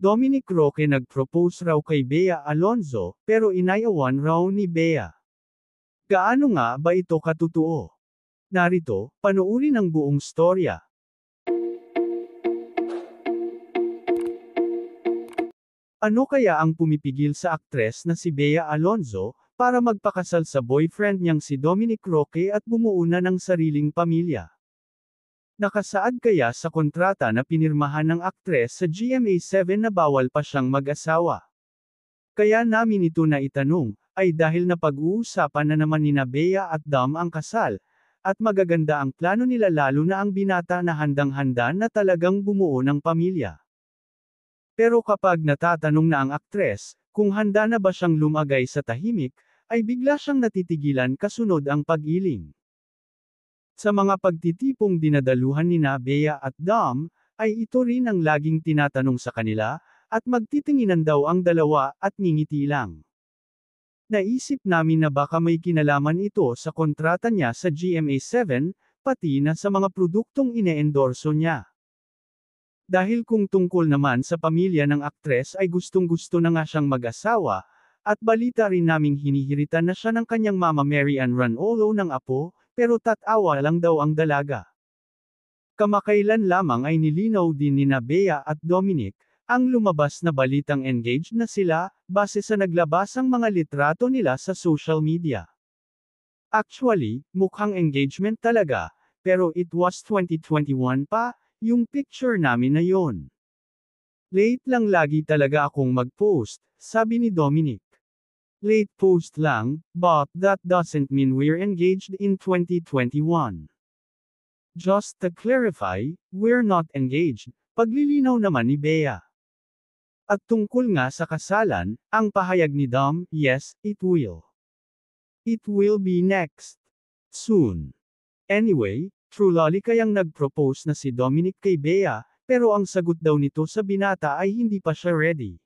Dominic Roque nag-propose raw kay Bea Alonzo, pero inayawan raw ni Bea. Gaano nga ba ito katutuo? Narito, panoorin ang buong storya. Ano kaya ang pumipigil sa aktres na si Bea Alonzo para magpakasal sa boyfriend niyang si Dominic Roque at bumuo ng sariling pamilya? Nakasaad kaya sa kontrata na pinirmahan ng aktres sa GMA7 na bawal pa siyang mag-asawa? Kaya namin ito na itanong, ay dahil napag-uusapan na naman ni Bea at Dam ang kasal, at magaganda ang plano nila lalo na ang binata na handang-handa na talagang bumuo ng pamilya. Pero kapag natatanong na ang aktres, kung handa na ba siyang lumagay sa tahimik, ay bigla siyang natitigilan kasunod ang pag-iling. Sa mga pagtitipong dinadaluhan ni na at Dom, ay ito rin ang laging tinatanong sa kanila, at magtitinginan daw ang dalawa at ngingiti lang. Naisip namin na baka may kinalaman ito sa kontrata niya sa GMA7, pati na sa mga produktong ineendorso niya. Dahil kung tungkol naman sa pamilya ng aktres ay gustong-gusto na nga siyang mag-asawa, at balita rin naming hinihirita na siya ng kanyang mama Mary Ann Ranolo ng apo, pero tatawa lang daw ang dalaga. Kamakailan lamang ay nilinaw din ni Bea at Dominic, ang lumabas na balitang engaged na sila, base sa naglabasang mga litrato nila sa social media. Actually, mukhang engagement talaga, pero it was 2021 pa, yung picture namin na yon. Late lang lagi talaga akong mag-post, sabi ni Dominic. Late post lang, but that doesn't mean we're engaged in 2021. Just to clarify, we're not engaged, paglilinaw naman ni Bea. At tungkol nga sa kasalan, ang pahayag ni Dom, yes, it will. It will be next. Soon. Anyway, Trulali kayang nag-propose na si Dominic kay Bea, pero ang sagot daw nito sa binata ay hindi pa siya ready.